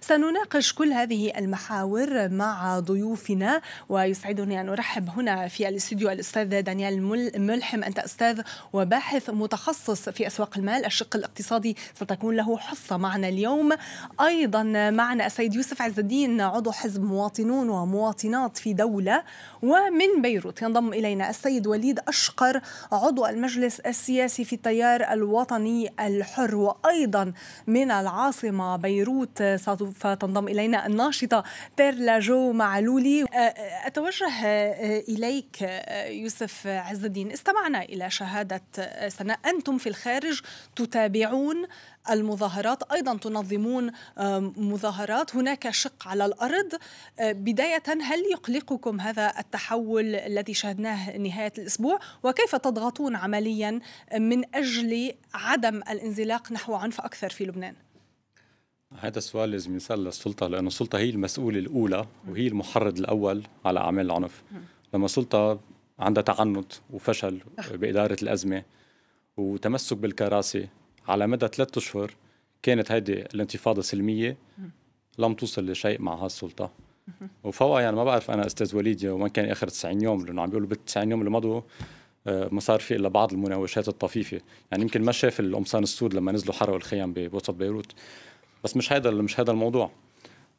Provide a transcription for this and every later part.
سنناقش كل هذه المحاور مع ضيوفنا ويسعدني أن أرحب هنا في الاستديو الأستاذ دانيال ملحم أنت أستاذ وباحث متخصص في أسواق المال الشق الاقتصادي ستكون له حصة معنا اليوم أيضا معنا السيد يوسف عز الدين عضو حزب مواطنون ومواطنات في دولة ومن بيروت ينضم إلينا السيد وليد أشقر عضو المجلس السياسي في التيار الوطني الحر وأيضا من العاصمة بيروت ستفاصل سوف تنضم إلينا الناشطة بيرلا جو معلولي أتوجه إليك يوسف عز الدين استمعنا إلى شهادة سناء أنتم في الخارج تتابعون المظاهرات أيضا تنظمون مظاهرات هناك شق على الأرض بداية هل يقلقكم هذا التحول الذي شهدناه نهاية الأسبوع وكيف تضغطون عمليا من أجل عدم الانزلاق نحو عنف أكثر في لبنان هذا السؤال لازم يسال للسلطه لانه السلطه هي المسؤوله الاولى وهي المحرض الاول على اعمال العنف لما السلطه عندها تعنت وفشل باداره الازمه وتمسك بالكراسي على مدى ثلاثة اشهر كانت هذه الانتفاضه سلميه لم توصل لشيء مع هالسلطه وفوقها يعني ما بعرف انا استاذ وليد وين كان اخر 90 يوم لانه عم بيقولوا بال 90 يوم اللي مضوا آه، ما صار في الا بعض المناوشات الطفيفه يعني يمكن ما شاف القمصان السود لما نزلوا حرقوا الخيام بوسط بيروت بس مش هذا مش هذا الموضوع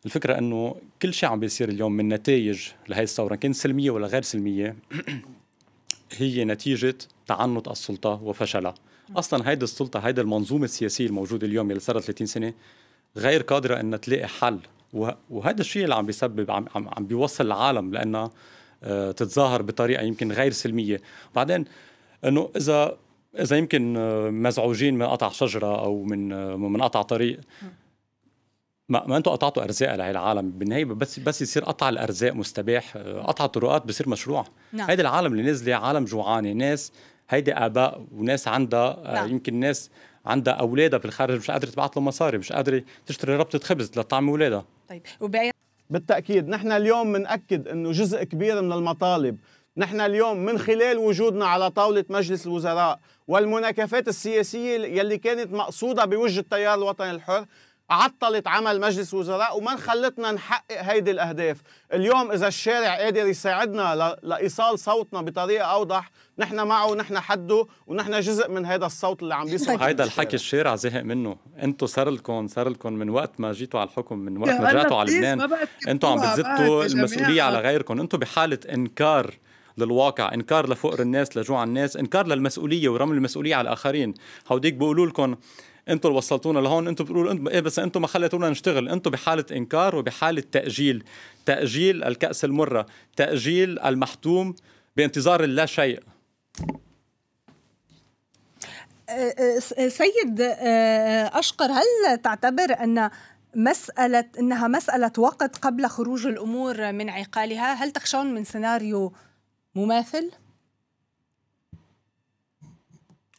الفكره انه كل شيء عم بيصير اليوم من نتائج لهي الثوره كان سلميه ولا غير سلميه هي نتيجه تعنت السلطه وفشلها اصلا هيدي السلطه هيدي المنظومه السياسيه الموجوده اليوم اللي صارت 30 سنه غير قادره انها تلاقي حل وهذا الشيء اللي عم بيسبب عم عم بيوصل العالم لانها آه، تتظاهر بطريقه يمكن غير سلميه بعدين انه اذا اذا يمكن آه، مزعوجين من قطع شجره او من آه، من قطع طريق ما, ما انتم قطعتوا ارزاق العالم بالنهايه بس بس يصير قطع الارزاق مستباح آه، قطع الطرقات بصير مشروع نعم. هيدا العالم اللي نزله عالم جوعانه ناس هيدي اباء وناس عندها آه، نعم. يمكن ناس عندها اولادها بالخارج مش قادره تبعث لهم مصاري مش قادره تشتري ربطه خبز لطعم اولادها طيب وبأي... بالتاكيد نحن اليوم بناكد انه جزء كبير من المطالب نحن اليوم من خلال وجودنا على طاولة مجلس الوزراء والمناكفات السياسية يلي كانت مقصودة بوجه التيار الوطني الحر عطلت عمل مجلس وزراء وما خلتنا نحقق هيدي الأهداف اليوم إذا الشارع قادر يساعدنا لإيصال صوتنا بطريقة أوضح نحن معه ونحن حده ونحن جزء من هذا الصوت اللي عم بيسمع طيب. هيدا الحكي الشارع زهق منه انتم صار لكم صار لكم من وقت ما جيتوا على الحكم من وقت ما رجعتوا على لبنان انتم عم بتزتوا المسؤوليه على غيركم انتم بحاله انكار للواقع انكار لفقر الناس لجوع الناس انكار للمسؤوليه ورمي المسؤوليه على الاخرين هوديك بيقولوا لكم انتم اللي وصلتونا لهون انتم بتقولوا انتم ايه بس انتم ما خليتونا نشتغل انتم بحاله انكار وبحاله تاجيل تاجيل الكاس المره تاجيل المحتوم بانتظار اللا شيء أه، أه، سيد أه، اشقر هل تعتبر ان مساله انها مساله وقت قبل خروج الامور من عقالها هل تخشون من سيناريو مماثل؟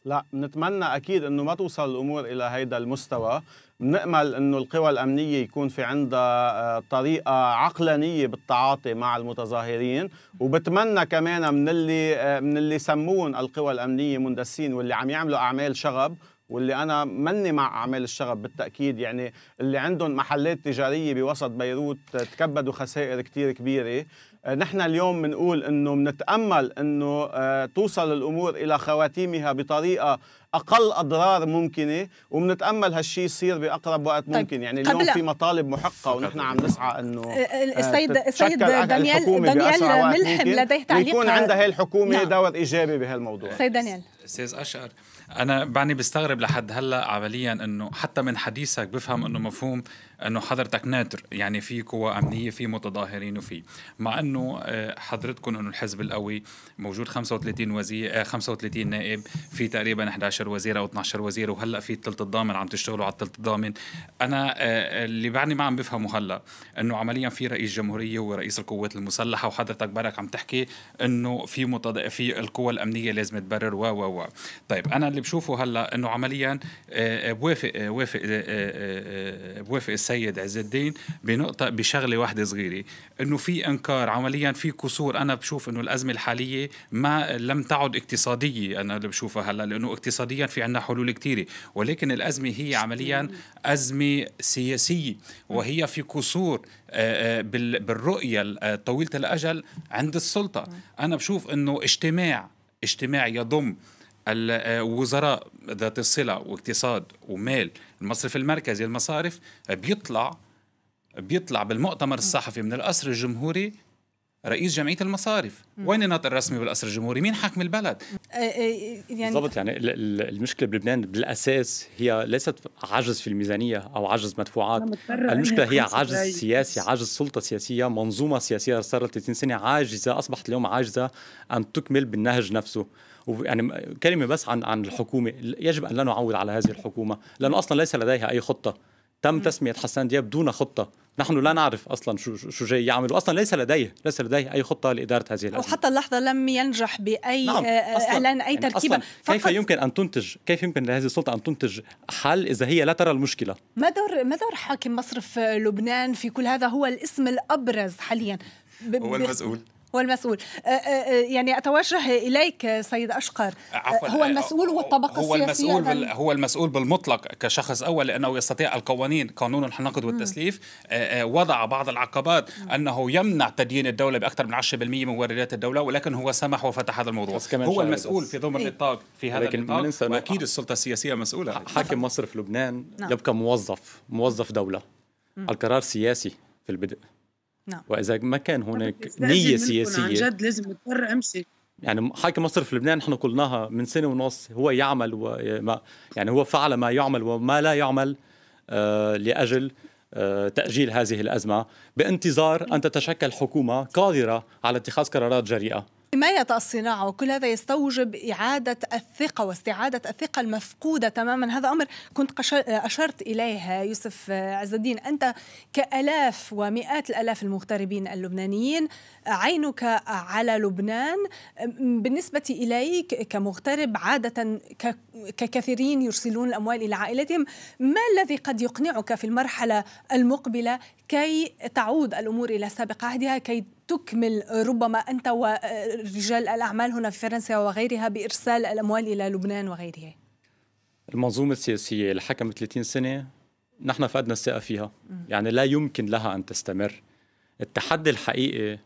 لا نتمنى اكيد انه ما توصل الامور الى هيدا المستوى بنامل انه القوى الامنيه يكون في عندها آه، طريقه عقلانيه بالتعاطي مع المتظاهرين وبتمنى كمان من اللي آه، من اللي سمون القوى الامنيه مندسين واللي عم يعملوا اعمال شغب واللي انا مني مع اعمال الشغب بالتاكيد يعني اللي عندهم محلات تجاريه بوسط بيروت تكبدوا خسائر كثير كبيره آه، نحن اليوم بنقول انه بنتامل انه آه، توصل الامور الى خواتيمها بطريقه اقل اضرار ممكنه وبنتامل هالشيء يصير باقرب وقت طيب، ممكن يعني اليوم في مطالب محقه ونحن عم نسعى انه آه، السيد السيد دانيال دانيال ملحم لديه تعليق ويكون عندها هي الحكومه نعم. دور ايجابي بهالموضوع سيد دانيال استاذ اشقر انا بعدني بستغرب لحد هلا عمليا انه حتى من حديثك بفهم انه مفهوم انه حضرتك ناتر يعني في قوى امنيه في متظاهرين وفي مع انه آه، حضرتكم انه الحزب القوي موجود 35 وزير 35 آه، نائب في تقريبا 11 وزير او 12 وزير وهلا في الثلث الضامن عم تشتغلوا على الثلث الضامن انا آه، اللي بعدني ما عم بفهمه هلا انه عمليا في رئيس جمهوريه ورئيس القوات المسلحه وحضرتك برك عم تحكي انه في متض... في القوى الامنيه لازم تبرر و و و طيب انا اللي بشوفه هلا انه عمليا آه، آه، بوافق بوافق آه، بوافق السيد عز الدين بنقطه بشغله واحده صغيره انه في انكار عمليا في كسور انا بشوف انه الازمه الحاليه ما لم تعد اقتصاديه انا اللي بشوفها هلا لانه اقتصاديا في عندنا حلول كثيره ولكن الازمه هي عمليا ازمه سياسيه وهي في كسور بالرؤيه طويله الاجل عند السلطه طيب. انا بشوف انه اجتماع اجتماع يضم الوزراء آه، ذات الصلة واقتصاد ومال المصرف المركزي المصارف بيطلع بيطلع بالمؤتمر الصحفي من القصر الجمهوري رئيس جمعيه المصارف وين الناطق الرسمي بالقصر الجمهوري مين حاكم البلد آه، آه، يعني بالضبط يعني المشكله بلبنان بالاساس هي ليست عجز في الميزانيه او عجز مدفوعات المشكله هي عجز سياسي عجز سلطه سياسيه منظومه سياسيه صارت 30 سنه عاجزه اصبحت اليوم عاجزه ان تكمل بالنهج نفسه يعني كلمه بس عن عن الحكومه يجب ان لا نعول على هذه الحكومه لانه اصلا ليس لديها اي خطه تم تسميه حسان دياب دون خطه نحن لا نعرف اصلا شو شو جاي يعمل واصلا ليس لديه ليس لديه اي خطه لاداره هذه الازمه او حتى اللحظه لم ينجح باي نعم. آه، آه، اعلان اي يعني تركيبه يعني أصلاً كيف يمكن ان تنتج كيف يمكن لهذه السلطه ان تنتج حل اذا هي لا ترى المشكله ما دور ما دور حاكم مصرف لبنان في كل هذا هو الاسم الابرز حاليا ب... هو المسؤول هو المسؤول أه، أه، أه، يعني أتوجه إليك سيد أشقر هو المسؤول والطبقة هو السياسية المسؤول بال... هو المسؤول بالمطلق كشخص أول لأنه يستطيع القوانين قانون النقد والتسليف وضع بعض العقبات أنه يمنع تدين الدولة بأكثر من 10% من واردات الدولة ولكن هو سمح وفتح هذا الموضوع هو المسؤول في ضمن إيه. النطاق في هذا النطاق وأكيد السلطة السياسية مسؤولة حاكم نعم. مصر في لبنان نعم. يبقى موظف موظف دولة القرار سياسي في البدء نعم. واذا ما كان هناك نيه سياسيه عن جد لازم اضطر امشي يعني حاكم مصرف لبنان نحن قلناها من سنه ونص هو يعمل وما يعني هو فعل ما يعمل وما لا يعمل آه لاجل آه تاجيل هذه الازمه بانتظار ان تتشكل حكومه قادره على اتخاذ قرارات جريئه حماية الصناعة وكل هذا يستوجب إعادة الثقة واستعادة الثقة المفقودة تماما هذا أمر كنت أشرت إليها يوسف عز الدين أنت كألاف ومئات الألاف المغتربين اللبنانيين عينك على لبنان بالنسبة إليك كمغترب عادة ككثيرين يرسلون الأموال إلى عائلتهم ما الذي قد يقنعك في المرحلة المقبلة كي تعود الأمور إلى سابق عهدها كي تكمل ربما أنت ورجال الأعمال هنا في فرنسا وغيرها بإرسال الأموال إلى لبنان وغيرها المنظومة السياسية اللي حكمت 30 سنة نحن فقدنا الثقة فيها يعني لا يمكن لها أن تستمر التحدي الحقيقي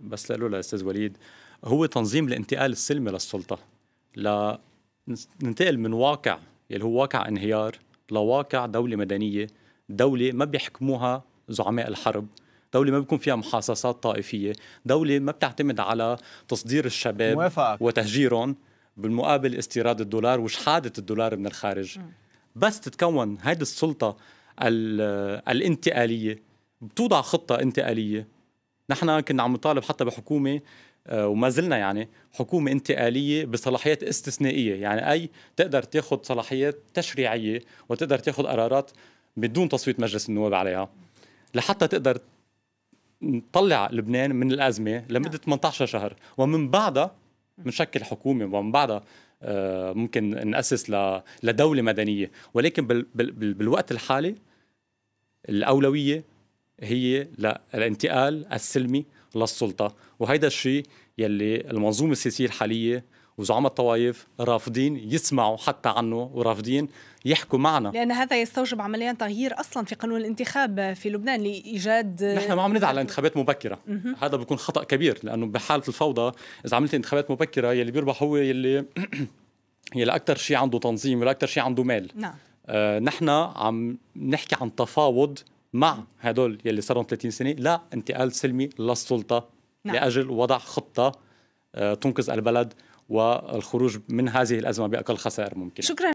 بس لأقوله للاستاذ وليد هو تنظيم الانتقال السلمي للسلطة لننتقل من واقع اللي هو واقع انهيار لواقع دولة مدنية دولة ما بيحكموها زعماء الحرب دولة ما بيكون فيها محاصصات طائفية دولة ما بتعتمد على تصدير الشباب موافقك. وتهجيرهم بالمقابل استيراد الدولار وشحادة الدولار من الخارج م. بس تتكون هذه السلطة الانتقالية بتوضع خطة انتقالية نحن كنا عم نطالب حتى بحكومة آه، وما زلنا يعني حكومة انتقالية بصلاحيات استثنائية يعني أي تقدر تاخذ صلاحيات تشريعية وتقدر تاخذ قرارات بدون تصويت مجلس النواب عليها لحتى تقدر نطلع لبنان من الازمه لمده 18 نعم. شهر ومن بعدها نشكل حكومه ومن بعدها آه، ممكن ناسس لدوله مدنيه ولكن بالوقت الحالي الاولويه هي للانتقال السلمي للسلطه وهيدا الشيء يلي المنظومه السياسيه الحاليه وزعماء الطوائف رافضين يسمعوا حتى عنه ورافضين يحكوا معنا لان هذا يستوجب عمليا تغيير اصلا في قانون الانتخاب في لبنان لايجاد نحن ما عم ندعي على انتخابات مبكره مه. هذا بيكون خطا كبير لانه بحاله الفوضى اذا عملت انتخابات مبكره يلي بيربح هو يلي يلي اكثر شيء عنده تنظيم ولا اكثر شيء عنده مال نعم آه نحن عم نحكي عن تفاوض مع هدول يلي صاروا 30 سنه لا انتقال سلمي للسلطه نعم. لاجل وضع خطه آه تنقذ البلد والخروج من هذه الأزمة بأقل خسائر ممكنة شكرا